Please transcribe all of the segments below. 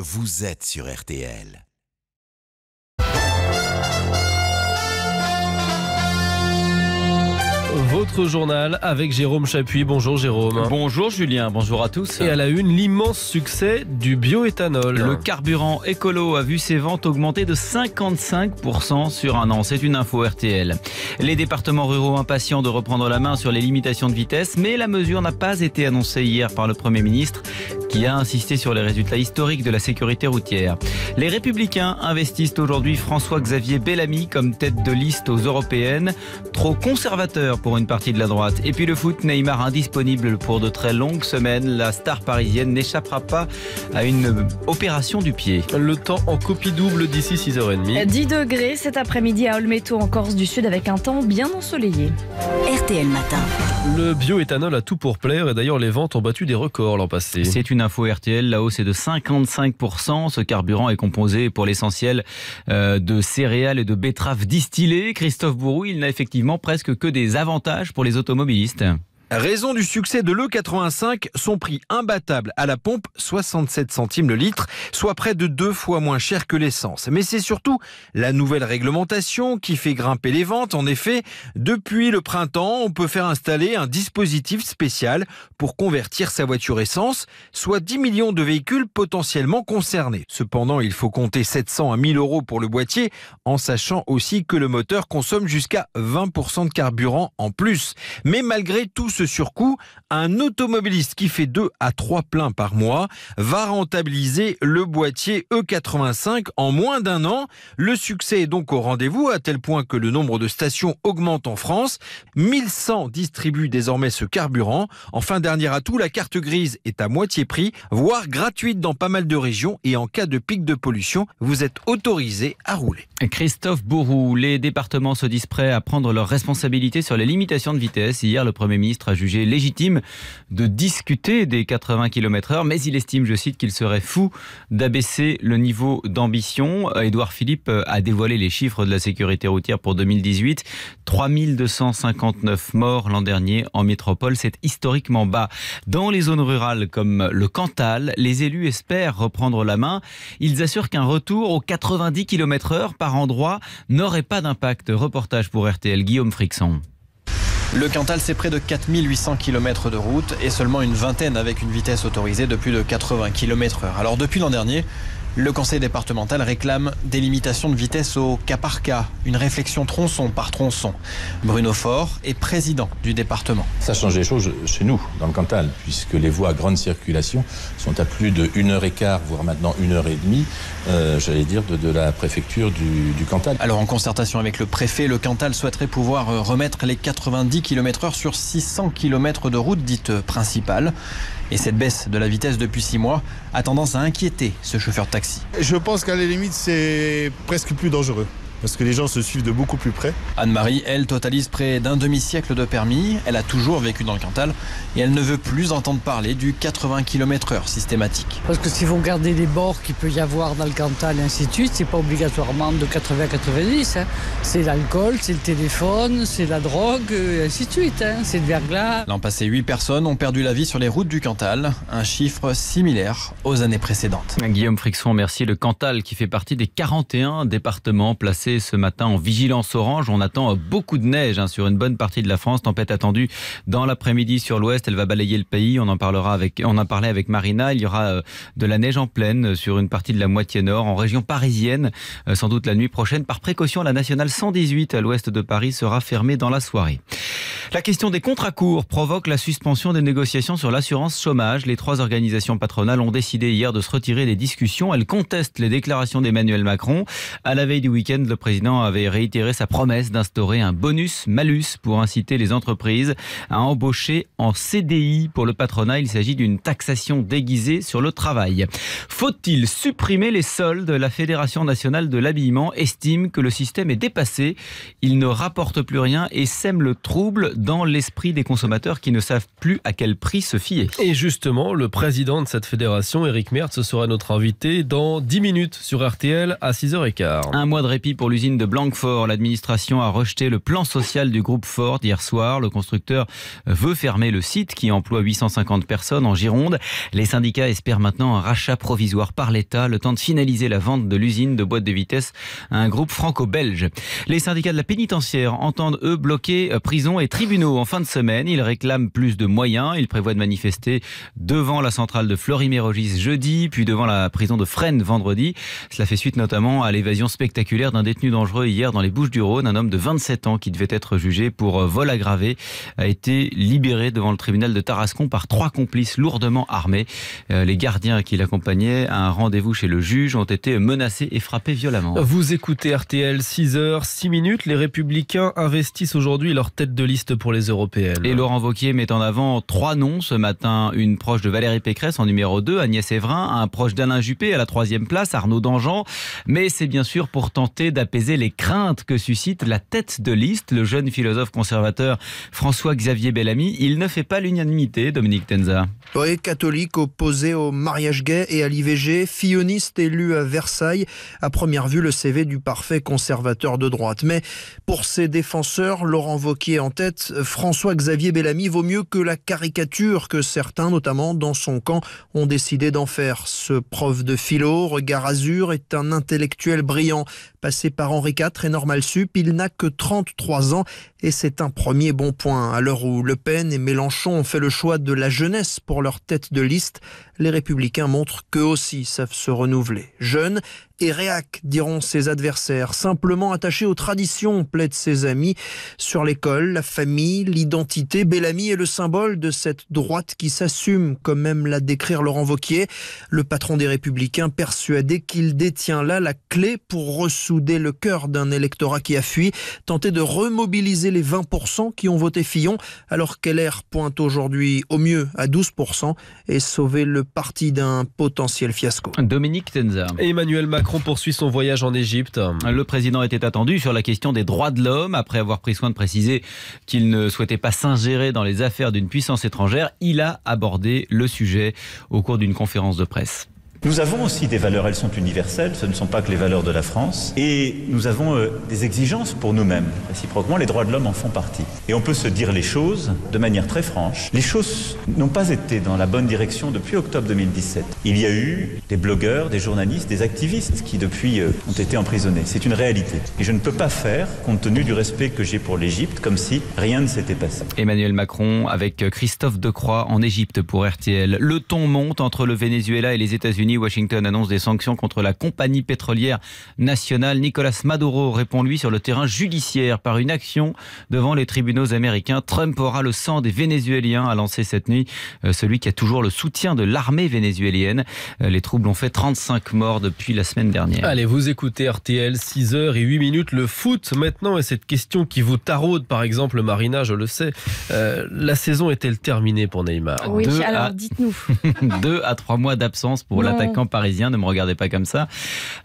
Vous êtes sur RTL. votre journal avec Jérôme Chapuis. Bonjour Jérôme. Bonjour Julien, bonjour à tous. Et à la une, l'immense succès du bioéthanol. Le carburant écolo a vu ses ventes augmenter de 55% sur un an. C'est une info RTL. Les départements ruraux impatients de reprendre la main sur les limitations de vitesse, mais la mesure n'a pas été annoncée hier par le Premier ministre qui a insisté sur les résultats historiques de la sécurité routière. Les républicains investissent aujourd'hui François-Xavier Bellamy comme tête de liste aux européennes, trop conservateur pour une partie de la droite. Et puis le foot, Neymar indisponible pour de très longues semaines. La star parisienne n'échappera pas à une opération du pied. Le temps en copie double d'ici 6h30. 10 degrés cet après-midi à Olmeto en Corse du Sud avec un temps bien ensoleillé. RTL Matin. Le bioéthanol a tout pour plaire et d'ailleurs les ventes ont battu des records l'an passé. C'est une info RTL, la hausse est de 55%. Ce carburant est composé pour l'essentiel euh, de céréales et de betteraves distillées. Christophe Bourou, il n'a effectivement presque que des avantages avantage pour les automobilistes Raison du succès de l'E85, son prix imbattable à la pompe, 67 centimes le litre, soit près de deux fois moins cher que l'essence. Mais c'est surtout la nouvelle réglementation qui fait grimper les ventes. En effet, depuis le printemps, on peut faire installer un dispositif spécial pour convertir sa voiture essence, soit 10 millions de véhicules potentiellement concernés. Cependant, il faut compter 700 à 1000 euros pour le boîtier, en sachant aussi que le moteur consomme jusqu'à 20% de carburant en plus. Mais malgré tout ce surcoût, un automobiliste qui fait 2 à 3 pleins par mois va rentabiliser le boîtier E85 en moins d'un an. Le succès est donc au rendez-vous à tel point que le nombre de stations augmente en France. 1100 distribuent désormais ce carburant. Enfin, dernier atout, la carte grise est à moitié prix, voire gratuite dans pas mal de régions et en cas de pic de pollution, vous êtes autorisé à rouler. Christophe Bourroux, les départements se disent prêts à prendre leurs responsabilités sur les limitations de vitesse. Hier, le Premier ministre a jugé légitime de discuter des 80 km/h, mais il estime, je cite, qu'il serait fou d'abaisser le niveau d'ambition. Édouard Philippe a dévoilé les chiffres de la sécurité routière pour 2018. 3259 morts l'an dernier en métropole, c'est historiquement bas. Dans les zones rurales comme le Cantal, les élus espèrent reprendre la main. Ils assurent qu'un retour aux 90 km/h par endroit n'aurait pas d'impact. Reportage pour RTL Guillaume Frixon. Le Cantal, c'est près de 4800 km de route et seulement une vingtaine avec une vitesse autorisée de plus de 80 km/h. Alors depuis l'an dernier, le conseil départemental réclame des limitations de vitesse au cas par cas, une réflexion tronçon par tronçon. Bruno Faure est président du département. Ça change les choses chez nous, dans le Cantal, puisque les voies à grande circulation sont à plus de 1 heure et quart, voire maintenant une heure et demie, euh, j'allais dire, de, la préfecture du, du, Cantal. Alors en concertation avec le préfet, le Cantal souhaiterait pouvoir remettre les 90 km/h sur 600 km de route dite principale. Et cette baisse de la vitesse depuis six mois a tendance à inquiéter ce chauffeur de taxi. Je pense qu'à la limite, c'est presque plus dangereux parce que les gens se suivent de beaucoup plus près. Anne-Marie, elle, totalise près d'un demi-siècle de permis. Elle a toujours vécu dans le Cantal et elle ne veut plus entendre parler du 80 km/h systématique. Parce que si vous regardez les bords qu'il peut y avoir dans le Cantal et ainsi de suite, c'est pas obligatoirement de 80 à 90. C'est l'alcool, c'est le téléphone, c'est la drogue, euh, et ainsi de suite. Hein. C'est le verglas. L'an passé, 8 personnes ont perdu la vie sur les routes du Cantal, un chiffre similaire aux années précédentes. Guillaume Frixon, merci. Le Cantal qui fait partie des 41 départements placés ce matin en vigilance orange. On attend beaucoup de neige hein, sur une bonne partie de la France. Tempête attendue dans l'après-midi sur l'ouest. Elle va balayer le pays. On en parlera avec, on a parlé avec Marina. Il y aura euh, de la neige en pleine sur une partie de la moitié nord, en région parisienne, euh, sans doute la nuit prochaine. Par précaution, la nationale 118 à l'ouest de Paris sera fermée dans la soirée. La question des contrats courts provoque la suspension des négociations sur l'assurance chômage. Les trois organisations patronales ont décidé hier de se retirer des discussions. Elles contestent les déclarations d'Emmanuel Macron. À la veille du week-end, le président avait réitéré sa promesse d'instaurer un bonus-malus pour inciter les entreprises à embaucher en CDI. Pour le patronat, il s'agit d'une taxation déguisée sur le travail. Faut-il supprimer les soldes La Fédération nationale de l'habillement estime que le système est dépassé. Il ne rapporte plus rien et sème le trouble dans l'esprit des consommateurs qui ne savent plus à quel prix se fier. Et justement, le président de cette fédération, Eric Mertz, sera notre invité dans 10 minutes sur RTL à 6h15. Un mois de répit pour l'usine de Blanquefort. L'administration a rejeté le plan social du groupe Ford hier soir. Le constructeur veut fermer le site qui emploie 850 personnes en Gironde. Les syndicats espèrent maintenant un rachat provisoire par l'État, le temps de finaliser la vente de l'usine de boîtes de vitesse à un groupe franco-belge. Les syndicats de la pénitentiaire entendent, eux, bloquer euh, prisons et tribunaux en fin de semaine. Ils réclament plus de moyens. Ils prévoient de manifester devant la centrale de Florimérogis jeudi, puis devant la prison de Fresnes vendredi. Cela fait suite notamment à l'évasion spectaculaire d'un détenu détenu dangereux hier dans les Bouches-du-Rhône. Un homme de 27 ans qui devait être jugé pour euh, vol aggravé a été libéré devant le tribunal de Tarascon par trois complices lourdement armés. Euh, les gardiens qui l'accompagnaient à un rendez-vous chez le juge ont été menacés et frappés violemment. Vous écoutez RTL 6h, 6 minutes. Les Républicains investissent aujourd'hui leur tête de liste pour les Européennes. Et Laurent Vauquier met en avant trois noms ce matin. Une proche de Valérie Pécresse en numéro 2, Agnès Evrin, un proche d'Alain Juppé à la troisième place, Arnaud Dangean. Mais c'est bien sûr pour tenter d'appuyer apaiser les craintes que suscite la tête de liste, le jeune philosophe conservateur François-Xavier Bellamy. Il ne fait pas l'unanimité, Dominique Tenza. Oui, catholique opposé au mariage gay et à l'IVG, filloniste élu à Versailles, à première vue le CV du parfait conservateur de droite. Mais pour ses défenseurs, Laurent Vauquier en tête, François-Xavier Bellamy vaut mieux que la caricature que certains, notamment dans son camp, ont décidé d'en faire. Ce prof de philo, regard azur, est un intellectuel brillant, passé par Henri IV et Normal Sup. Il n'a que 33 ans. Et c'est un premier bon point. À l'heure où Le Pen et Mélenchon ont fait le choix de la jeunesse pour leur tête de liste, les républicains montrent qu'eux aussi savent se renouveler. Jeunes et réac, diront ses adversaires, simplement attachés aux traditions, plaident ses amis, sur l'école, la famille, l'identité. Bellamy est le symbole de cette droite qui s'assume, comme même l'a décrire Laurent Vauquier, le patron des républicains persuadé qu'il détient là la clé pour ressouder le cœur d'un électorat qui a fui, tenter de remobiliser les 20% qui ont voté Fillon, alors qu'Eller pointe aujourd'hui au mieux à 12% et sauver le parti d'un potentiel fiasco. Dominique Tenza. Emmanuel Macron poursuit son voyage en Égypte. Le président était attendu sur la question des droits de l'homme, après avoir pris soin de préciser qu'il ne souhaitait pas s'ingérer dans les affaires d'une puissance étrangère. Il a abordé le sujet au cours d'une conférence de presse. Nous avons aussi des valeurs, elles sont universelles, ce ne sont pas que les valeurs de la France, et nous avons euh, des exigences pour nous-mêmes. Réciproquement, les droits de l'homme en font partie. Et on peut se dire les choses de manière très franche. Les choses n'ont pas été dans la bonne direction depuis octobre 2017. Il y a eu des blogueurs, des journalistes, des activistes qui depuis euh, ont été emprisonnés. C'est une réalité. Et je ne peux pas faire, compte tenu du respect que j'ai pour l'Égypte, comme si rien ne s'était passé. Emmanuel Macron avec euh, Christophe Decroix en Égypte pour RTL. Le ton monte entre le Venezuela et les États-Unis Washington annonce des sanctions contre la compagnie pétrolière nationale. Nicolas Maduro répond lui sur le terrain judiciaire par une action devant les tribunaux américains. Trump aura le sang des Vénézuéliens, a lancé cette nuit euh, celui qui a toujours le soutien de l'armée vénézuélienne. Euh, les troubles ont fait 35 morts depuis la semaine dernière. Allez, vous écoutez RTL, 6h et 8 minutes. Le foot maintenant et cette question qui vous taraude, par exemple, Marina, je le sais. Euh, la saison est-elle terminée pour Neymar Oui, alors à... dites-nous. Deux à trois mois d'absence pour la attaquant parisien. Ne me regardez pas comme ça.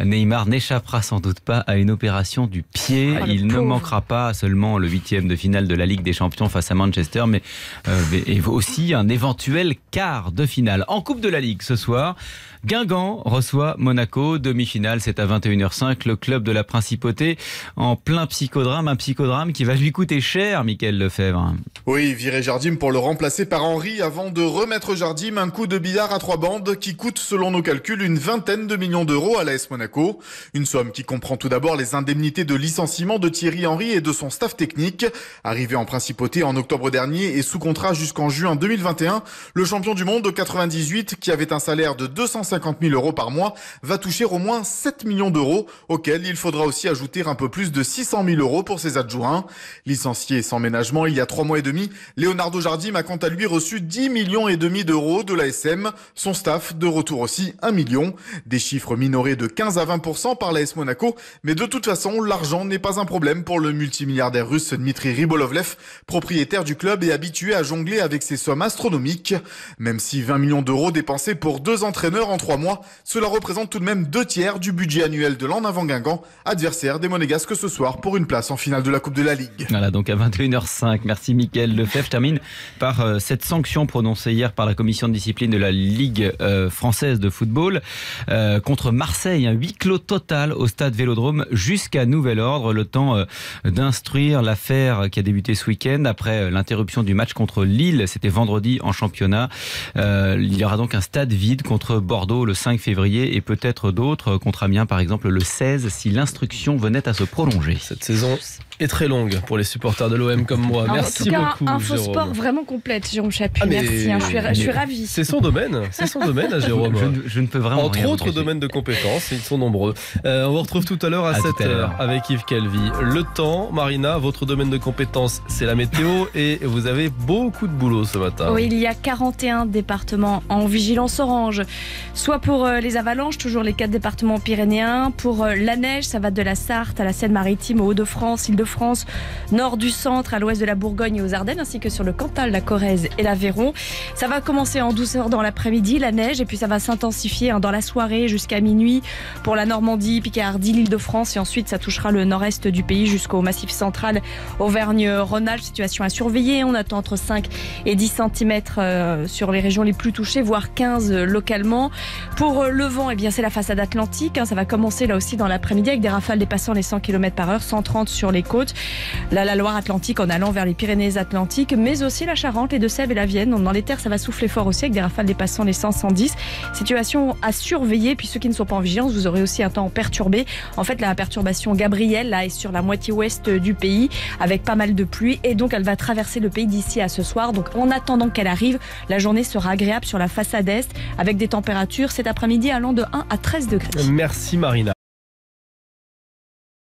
Neymar n'échappera sans doute pas à une opération du pied. Ah, il ne manquera pas seulement le huitième de finale de la Ligue des Champions face à Manchester, mais, euh, mais aussi un éventuel quart de finale. En Coupe de la Ligue ce soir, Guingamp reçoit Monaco. Demi-finale, c'est à 21h05. Le club de la Principauté en plein psychodrame. Un psychodrame qui va lui coûter cher, Michael Lefebvre. Oui, virer Jardim pour le remplacer par Henri avant de remettre Jardim un coup de billard à trois bandes qui coûte, selon nos calcule une vingtaine de millions d'euros à l'AS Monaco. Une somme qui comprend tout d'abord les indemnités de licenciement de Thierry Henry et de son staff technique. Arrivé en principauté en octobre dernier et sous contrat jusqu'en juin 2021, le champion du monde de 98, qui avait un salaire de 250 000 euros par mois, va toucher au moins 7 millions d'euros, auxquels il faudra aussi ajouter un peu plus de 600 000 euros pour ses adjoints. Licencié sans ménagement il y a trois mois et demi, Leonardo Jardim a quant à lui reçu 10 millions et demi d'euros de l'ASM, son staff de retour aussi 1 million. Des chiffres minorés de 15 à 20% par l'AS Monaco, mais de toute façon, l'argent n'est pas un problème pour le multimilliardaire russe Dmitri Ribolovlev, propriétaire du club et habitué à jongler avec ses sommes astronomiques. Même si 20 millions d'euros dépensés pour deux entraîneurs en trois mois, cela représente tout de même deux tiers du budget annuel de l'an avant Guingamp, adversaire des Monégasques ce soir pour une place en finale de la Coupe de la Ligue. Voilà, donc à 21h05. Merci Mickaël Lefebvre. termine par euh, cette sanction prononcée hier par la commission de discipline de la Ligue euh, française de football football euh, contre Marseille. Un huis clos total au stade Vélodrome jusqu'à nouvel ordre. Le temps euh, d'instruire l'affaire qui a débuté ce week-end après euh, l'interruption du match contre Lille. C'était vendredi en championnat. il y aura donc un stade vide contre Bordeaux le 5 février et peut-être d'autres contre Amiens par exemple le 16 si l'instruction venait à se prolonger. Cette saison est très longue pour les supporters de l'OM comme moi. Merci en tout cas, beaucoup. Info sport vraiment complète, Jérôme Chapuis. Ah, Merci, hein, je, suis, ravi. C'est son domaine, c'est son domaine à hein, Jérôme. Je, ne peux vraiment Entre autres domaines de compétences, ils sont nombreux. Euh, on vous retrouve tout à l'heure à, 7h avec Yves Calvi. Le temps, Marina, votre domaine de compétences, c'est la météo et vous avez beaucoup de boulot ce matin. Oui, il y a 41 départements en vigilance orange. Soit pour euh, les avalanches, toujours les quatre départements pyrénéens, pour euh, la neige, ça va de la Sarthe à la Seine-Maritime, au Hauts-de-France, Île-de-France. France, nord du centre, à l'ouest de la Bourgogne et aux Ardennes, ainsi que sur le Cantal, la Corrèze et l'Aveyron. Ça va commencer en douceur dans l'après-midi, la neige, et puis ça va s'intensifier hein, dans la soirée jusqu'à minuit pour la Normandie, Picardie, l'Île-de-France, et ensuite ça touchera le nord-est du pays jusqu'au massif central, Auvergne-Rhône-Alpes. Situation à surveiller. On attend entre 5 et 10 cm euh, sur les régions les plus touchées, voire 15 euh, localement. Pour euh, le vent, et eh bien c'est la façade atlantique. Hein, ça va commencer là aussi dans l'après-midi avec des rafales dépassant les 100 km par heure, 130 sur les la la Loire-Atlantique en allant vers les Pyrénées-Atlantiques, mais aussi la Charente, les Deux-Sèvres et la Vienne. Dans les terres, ça va souffler fort aussi avec des rafales dépassant les 110. Situation à surveiller. Puis ceux qui ne sont pas en vigilance, vous aurez aussi un temps perturbé. En fait, la perturbation Gabrielle, là, est sur la moitié ouest du pays avec pas mal de pluie et donc elle va traverser le pays d'ici à ce soir. Donc en attendant qu'elle arrive, la journée sera agréable sur la façade est avec des températures cet après-midi allant de 1 à 13 degrés. Merci Marina.